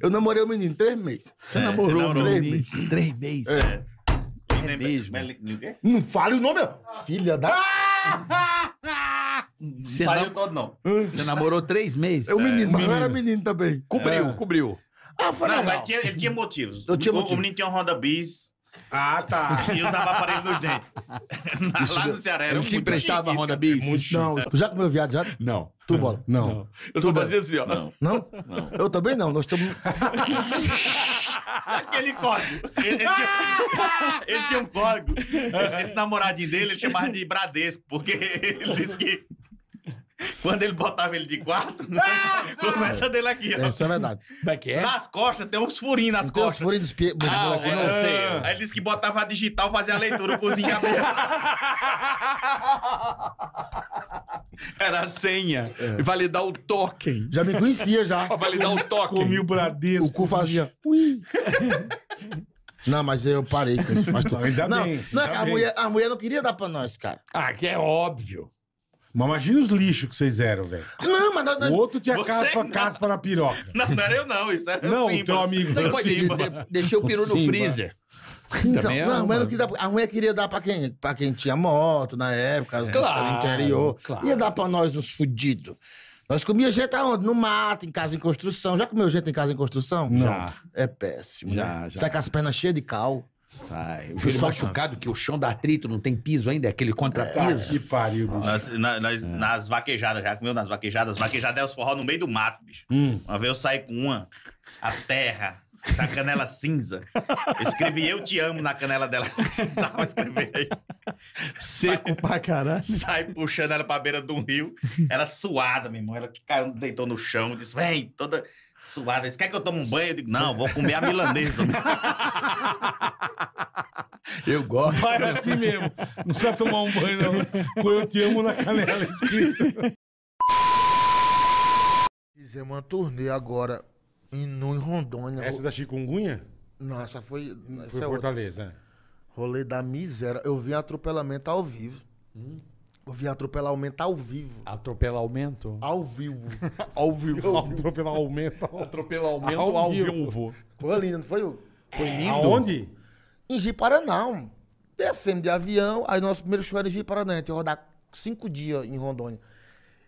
Eu namorei o menino três meses. Você é, namorou três meses? Três meses. É. É mesmo. Não fale o nome, filha da. Você não saiu todo, não. Você namorou três meses? É o menino, é, mas eu era menino também. Cobriu, é. cobriu. Ah, foi não, legal. Mas tinha, ele tinha motivos. Eu tinha o, motivo. o menino tinha uma Honda Bis. Ah, tá. E usava aparelho nos dentes. Lá no Ceará era um muito emprestava a Honda Bis? Muito não. Tu é. já comeu viado já? Não. Tu bola? Não. não. Eu só fazia assim, ó. Não. Não? não. Eu também não. Nós estamos... Aquele código. Ele, ele, tinha, ele, tinha, um código. Esse, esse namoradinho dele ele chamava de Bradesco, porque ele disse que Quando ele botava ele de quatro, né? ah! começa dele aqui, ó. Isso é verdade. Como é que é? Nas costas, tem uns furinhos nas tem costas. Tem furinhos dos pie... ah, aqui, é. não sei. Aí ele disse que botava a digital, fazia a leitura, cozinha abria. Era a senha. É. Validar o token. Já me conhecia, já. Validar o token. Comi o Bradesco. O cu fazia... Ui. Não, mas eu parei com isso faz tempo. Não, ainda não, bem, não é ainda a, bem. mulher, a mulher não queria dar pra nós, cara. Ah, que é óbvio. Mas imagina os lixos que vocês eram, velho. Não, mas... Nós, O outro tinha caspa, caspa na piroca. Não, não era eu não, isso era não, o Simba. Não, teu amigo. Você pode Simba. dizer, deixei o peru no freezer. Então, é não, dá, a mulher queria dar pra quem, pra quem tinha moto na época, é, claro, interior. Claro. Ia dar pra nós uns fudidos. Nós comíamos gente aonde? No mato, em casa em construção. Já comeu gente em casa em construção? Não. Já. É péssimo. Já, né? já. Sai com as pernas cheias de cal. Sai. O joelho machucado, que o chão dá atrito, não tem piso ainda, é aquele contrapiso. É, que pariu, bicho. Nas, na, nas, é. nas vaquejadas, já comeu nas vaquejadas. Vaquejada é os forró no meio do mato, bicho. Hum. Uma vez eu saí com uma, a terra, essa canela cinza. Eu escrevi Eu Te Amo na canela dela. Estava tá escrevendo aí. Seco sai, pra caralho. Sai puxando ela pra beira de um rio. Ela suada, meu irmão. Ela caiu, deitou no chão, disse: vem, toda suada. Você quer que eu tome um banho? Eu digo, não, vou comer a milanesa. eu gosto. Vai né? assim mesmo. Não precisa tomar um banho, não. Com eu te amo na canela escrito. Fizemos uma turnê agora em, no, em Rondônia. Essa é da Chikungunya? Não, essa foi. foi é Fortaleza. Outra. É. Rolê da miséria. Eu vi um atropelamento ao vivo. Hum. Eu vi atropelar aumento ao vivo. Atropelar aumento? Ao vivo. ao vivo. Atropelar aumento. Atropelar aumento ao, ao vivo. vivo. Foi lindo, não foi? Foi é. lindo. aonde? Em Jiparaná. Descemos de avião, aí nosso primeiro show era em Tinha que rodar cinco dias em Rondônia.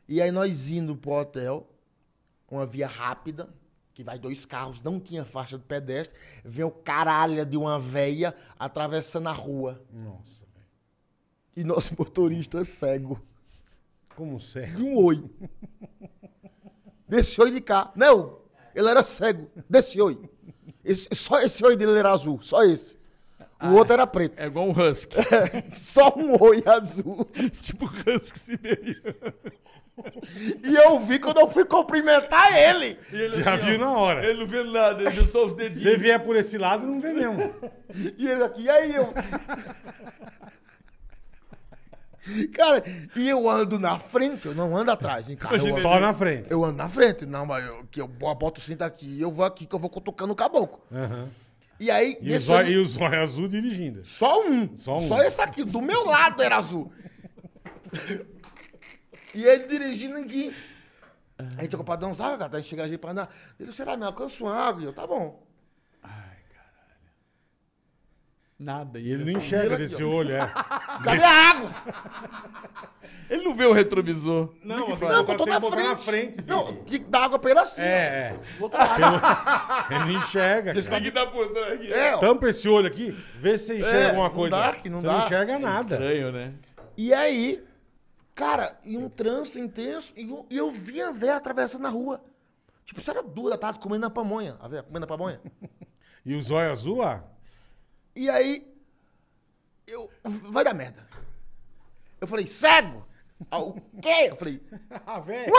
E aí nós indo pro hotel, uma via rápida, que vai dois carros, não tinha faixa de pedestre, vê o caralho de uma veia atravessando a rua. Nossa que nosso motorista é cego. Como cego? De um oi. Desse oi de cá. Não, ele era cego. Desse oi. Esse, só esse oi dele era azul, só esse. O ah, outro era preto. É igual um husky. É, só um oi azul. tipo husky siberiano. E eu vi quando eu fui cumprimentar ele. ele Já assim, viu na hora. Ele não vê nada, ele viu só os dedinhos. Se vier por esse lado, não vê mesmo. e ele aqui, e aí eu... Cara, e eu ando na frente, eu não ando atrás, hein, cara? Eu ando, Só na frente. Eu ando na frente. Não, mas eu, que eu boto o cinto aqui eu vou aqui que eu vou cutucando o caboclo. E aí. E o, zóio, e o zóio azul dirigindo. Só um. Só um. Só esse aqui, do meu lado era azul. e ele dirigindo aqui. Aí tocou pra dançar, cara. Daí chega a gente pra andar. Ele, será, me alcança sou água? E eu, tá bom. Nada. E ele não assim, enxerga esse desse olho, é. Cadê a água? Ele não vê o retrovisor. Não, é que não, eu tô na frente. na frente. Não, tem que dar água pra ele assim. É, ó. é. Ele não enxerga. Cara. Tem que dar por aqui. Tá é, Tampa esse olho aqui, vê se você enxerga é, alguma coisa. Não dá, que não você dá. não enxerga nada. É estranho, né? E aí, cara, em um trânsito intenso, e eu, eu vi a véia atravessando a rua. Tipo, isso era duas da comendo na pamonha. A véia comendo na pamonha. e o zóio azul lá? E aí, eu, vai dar merda. Eu falei, cego? Ah, o quê? Eu falei, ah, uma véia!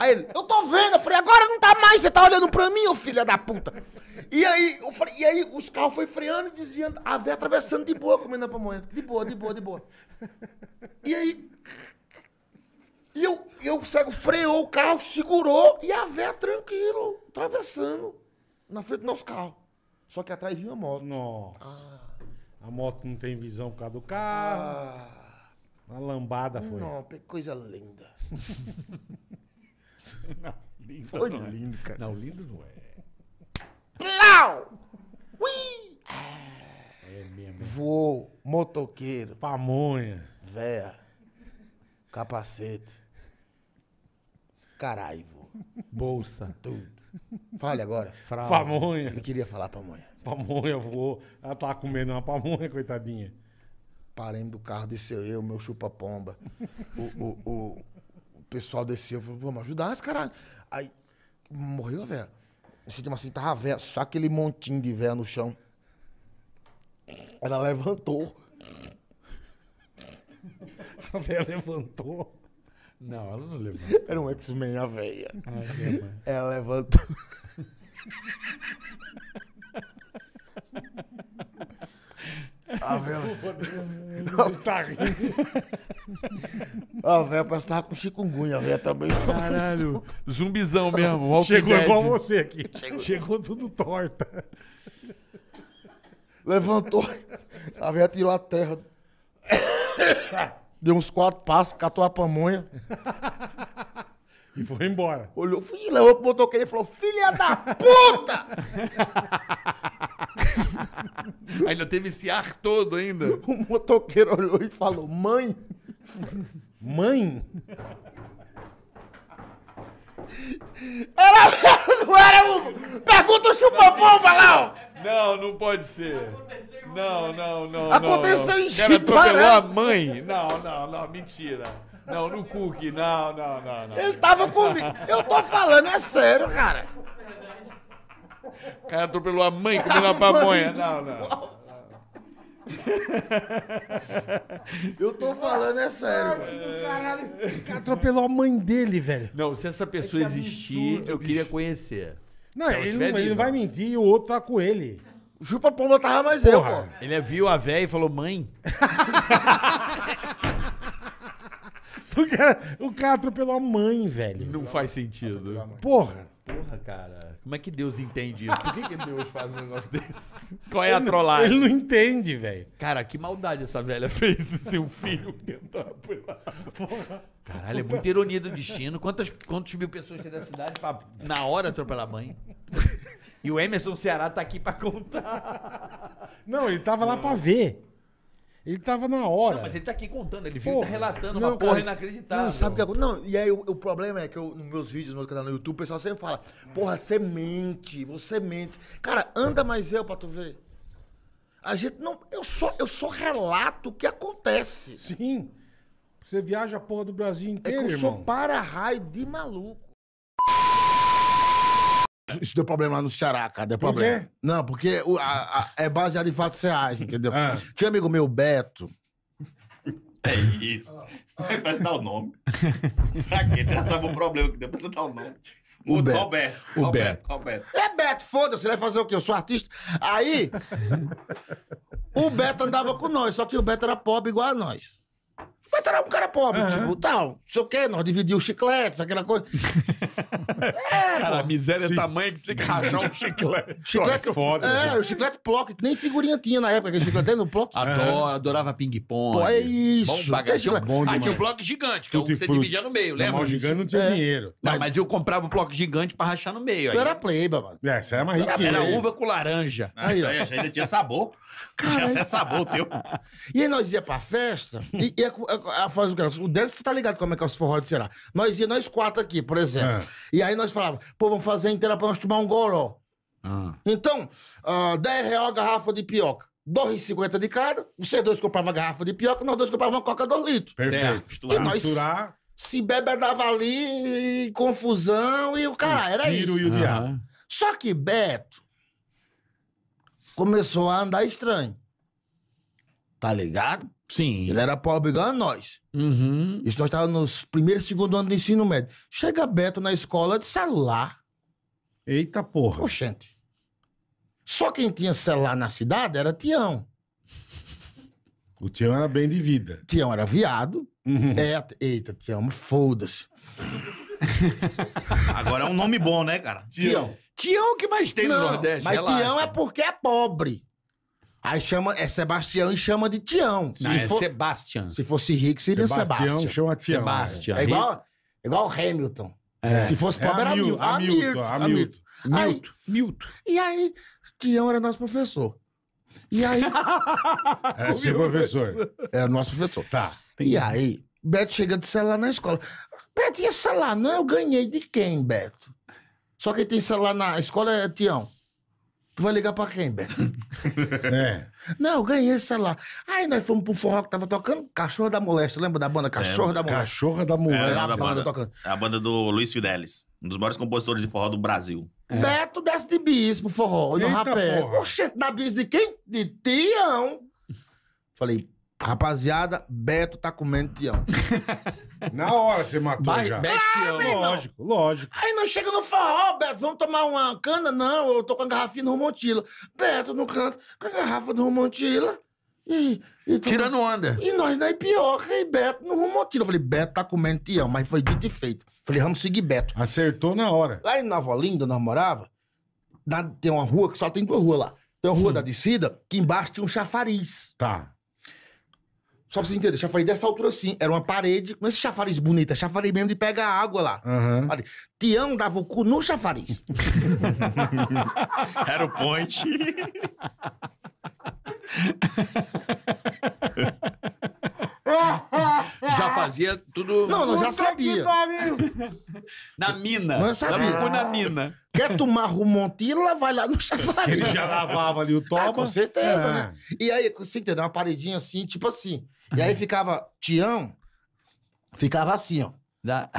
Aí ele, eu tô vendo. Eu falei, agora não tá mais, você tá olhando pra mim, ô filha da puta. E aí, eu falei, e aí os carros foram freando e desviando, a véia atravessando de boa, comendo a pamonha. De boa, de boa, de boa. E aí, e eu, eu cego, freou o carro, segurou, e a véia tranquilo, atravessando na frente do nosso carro. Só que atrás vinha uma moto. Nossa. Ah. A moto não tem visão por causa do carro. Ah. Uma lambada foi. Não, coisa linda. não, lindo foi não é. lindo, é. cara. Não, lindo não é. Plau! Ui! É mesmo. Voou, motoqueiro. Pamonha. Véia. Capacete. Caralho. Bolsa. Tudo. Fale agora. Pamonha. Ele queria falar pamonha. Pamonha voou. Ela tava comendo uma pamonha, coitadinha. Parei do carro, desceu eu, meu chupa-pomba. o, o, o, o, pessoal desceu, falou, vamos ajudar esse caralho. Aí morreu a véia. Chegamos tipo assim, tava véia, só aquele montinho de véia no chão. Ela levantou. A véia levantou. Não, ela não levantou. Era um X-Men a veia. Ah, é ela levantou. A véia. tá rindo. A véia parece que tava com chikungunya, a véia também. Caralho. Zumbizão mesmo. Walking Chegou Dead. igual você aqui. Chegou. Chegou tudo torta. Levantou. A véia tirou a terra. deu uns quatro passos, catou a pamonha. e foi embora. Olhou, fui, levou pro motoqueiro e falou: Filha da puta! ainda teve esse ar todo ainda. O motoqueiro olhou e falou: Mãe? Mãe? Era, não era o. Pergunta o chupa Valão! lá, não, não pode ser. Não, né? não, não. Aconteceu em Chile. atropelou a mãe. Não, não, não, mentira. Não, no cookie, não, não, não, não. Ele tava comigo. Eu tô falando, é sério, cara. O cara atropelou a mãe comendo a pamonha. Não, não. Eu tô falando, é sério. caralho, o cara atropelou a mãe dele, velho. Não, se essa é pessoa é existir, absurdo, eu bicho. queria conhecer. Não, ele, não ele não vai mentir e o outro tá com ele. O Chupa Pomba tava mais eu, pô. Ele é viu a véia e falou, mãe. Porque o cara atropelou a mãe, velho. Não faz sentido. Porra. Porra, cara, como é que Deus entende isso? Por que, que Deus faz um negócio desse? Qual é a trollagem? Ele não entende, velho. Cara, que maldade essa velha fez o seu filho tentar lá. Porra. Caralho, é muita ironia do destino. Quantas, quantos mil pessoas tem da cidade pra, na hora, atropelar a mãe? E o Emerson Ceará tá aqui pra contar. Não, ele tava lá pra ver. Ele tava na hora. Não, mas ele tá aqui contando, ele viu, tá porra, relatando não, uma porra cara, inacreditável. Não, sabe o que é Não, e aí o, o, problema é que eu, nos meus vídeos, no meu canal no YouTube, o pessoal sempre fala: porra, você mente, você mente. Cara, anda mais eu pra tu ver. A gente não. Eu só, eu só relato o que acontece. Sim. Você viaja a porra do Brasil inteiro. É que eu irmão. sou para-raio de maluco isso deu problema lá no Ceará, cara. Deu problema. Por quê? Não, porque o- a- a- é baseado em fatos reais, entendeu? Ah. Tinha um amigo meu, Beto. É isso. Parece dar o nome. pra quê? Já sabe o problema que deu. Precisa dar o nome. O, O Beto. Roberto. O Roberto. Roberto. É Beto, foda-se, ele vai fazer o quê? Eu sou artista. Aí, o Beto andava com nós, só que o Beto era pobre igual a nós. Vai estar um cara pobre, uhum. tipo, tal. Não sei o quê, nós dividimos chicletes, aquela coisa. é, cara, a miséria Sim. é tamanho que você tem que rachar um chiclete. É chiclete foda. É, né? o chiclete pocket, nem figurinha tinha na época, aquele chiclete no bloco. Adoro, adorava ping-pong. é isso. Bom, bagaço, é bom Aí ah, tinha um bloco gigante, que, é o que você fruto. dividia no meio, lembra? O gigante não tinha é. dinheiro. Não, mas... eu comprava um bloco gigante pra rachar no meio. Tu aí. era pleiba, mano. É, você era mais rico. Era, uva com laranja. Aí, ó. Ainda tinha sabor. Tinha até sabor teu. E aí nós ia pra festa, e, e ah, faz o que O Délio, você tá ligado como é que é os forró de Ceará. Nós ia nós quatro aqui, por exemplo. É. E aí nós falávamos, pô, vamos fazer inteira pra nós tomar um goró. Ah. Então, uh, ah, 10 reais a garrafa de pioca. 2,50 de cada, você dois comprava garrafa de pioca, nós dois compravam uma coca 2 litros Perfeito. Misturar. E nós se bebe dava ali, e confusão e o caralho, era tiro isso. e o Ah. Só que Beto começou a andar estranho. Tá ligado? Sim. Ele era pobre igual a nós. Uhum. Isso nós estávamos no primeiro e segundo ano do ensino médio. Chega Beto na escola de celular. Eita porra. Oxente. Só quem tinha celular na cidade era Tião. O Tião era bem de vida. Tião era viado. Uhum. É, eita, Tião, foda-se. Agora é um nome bom, né, cara? Tião. Tião, que mais tem Não, no Nordeste? Mas Relaxa. Tião é porque é pobre. Aí chama, é Sebastião e chama de Tião. Não, se é Sebastian. Se fosse rico, seria Sebastião. Sebastião chama Tião. É. Sebastião. É igual, é igual Hamilton. É. Se fosse é pobre, é era Milton. Hamilton. Hamilton. Milton. Milton. E aí, Tião era nosso professor. E aí... é seu professor. Era nosso professor. Tá. E aí, Beto chega de celular na escola. Beto, e esse celular? Não, eu ganhei de quem, Beto? Só quem tem celular na escola é Tião. Tu vai ligar pra quem, Beto? é. Não, ganhei, sei lá. Aí nós fomos pro forró que tava tocando Cachorro da Molesta. Lembra da banda Cachorro é, da Molesta? Cachorro da Molesta. É, da banda, banda, tocando. É a banda do Luiz Fidelis. Um dos maiores compositores de forró do Brasil. É. Beto desce de bis pro forró, e no rapé. Porra. da bis de quem? De Tião. Falei, rapaziada, Beto tá comendo Tião. Na hora você matou Ba- já. Bestião. Claro, Lógico, lógico. Aí nós chega no farol, Beto, vamos tomar uma cana? Não, eu tô com a garrafinha do Romontila. Beto, no canto, com a garrafa do Romontila. E, e tô- Tirando onda. e nós na Ipioca e Beto no Romontila. Eu falei, Beto tá comendo tião, mas foi dito e feito. Falei, vamos seguir Beto. Acertou na hora. Lá em Nova Olinda, nós morava, na- tem uma rua que só tem duas ruas lá. Tem a rua da descida, que embaixo tinha um chafariz. Tá. Só pra você entender, chafariz dessa altura assim, era uma parede, não é esse chafariz bonito, é chafariz mesmo de pegar água lá. Uhum. Tião dava o cu no chafariz. era o point. já fazia tudo. Não, nós já sabia. na mina. Nós sabia. Ah. na mina. Quer tomar rumontila, vai lá no chafariz. Ele já lavava ali o toba. Ah, com certeza, é. né? E aí, você entendeu? Uma paredinha assim, tipo assim. E aí ficava, Tião, ficava assim, ó. Da...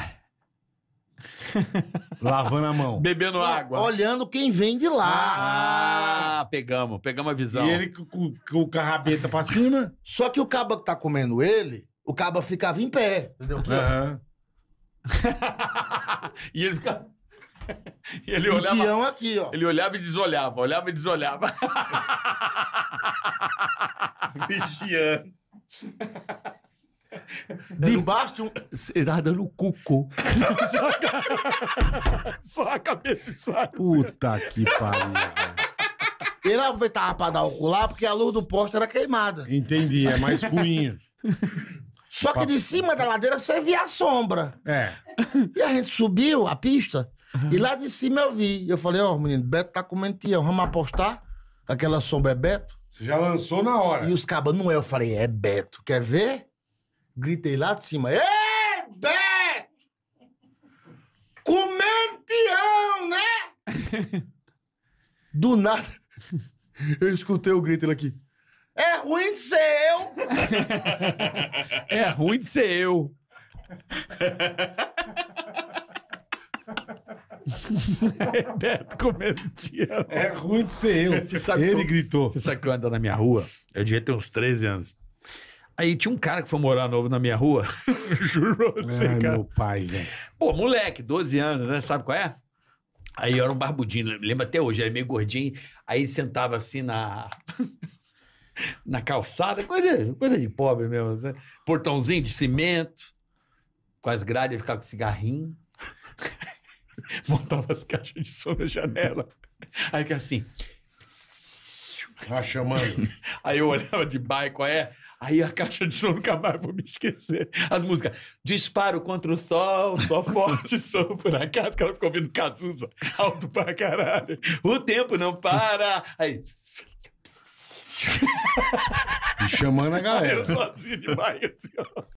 Lavando a mão. Bebendo água. Olhando quem vem de lá. Ah, pegamos, pegamos a visão. E ele com, com o carrabeta pra cima. Só que o caba que tá comendo ele, o caba ficava em pé, entendeu? Aqui, uhum. e ele ficava. E ele o olhava. Tião aqui, ó. Ele olhava e desolhava, olhava e desolhava. Vigiando. Debaixo de um. Ele tava dando cuco. só, a cabeça só a Puta que pariu. Ele aproveitava pra dar o colar porque a luz do poste era queimada. Entendi, é mais ruim. Só que de cima da ladeira você via a sombra. É. E a gente subiu a pista e lá de cima eu vi. Eu falei, ó, menino, Beto tá comendo tião, vamos apostar? Aquela sombra é Beto? Você já lançou na hora. E os cabas não é. Eu falei, é Beto. Quer ver? Gritei lá de cima. é Beto! Comenteão, né? Do nada, eu escutei o grito ele aqui. É ruim de ser eu! é ruim de ser eu! é Beto comediante. É ruim de ser eu. Você sabe Ele eu, gritou. Você sabe que eu ando na minha rua? Eu devia ter uns 13 anos. Aí tinha um cara que foi morar novo na minha rua. Juro você, é, cara. meu pai, velho. Pô, moleque, 12 anos, né? Sabe qual é? Aí era um barbudinho, lembro até hoje, era meio gordinho. Aí sentava assim na... na calçada, coisa, coisa de pobre mesmo. Né? Portãozinho de cimento, com as grades, ele ficava com cigarrinho. montava as caixas de som na janela. Aí que é assim. Tá chamando. Aí eu olhava de bairro, qual é? Aí a caixa de som nunca mais vou me esquecer. As músicas. Disparo contra o sol, só forte som por acaso, que ela ficou ouvindo Cazuza, alto pra caralho. O tempo não para. Aí. E chamando a galera. Aí eu sozinho de bairro, assim, ó.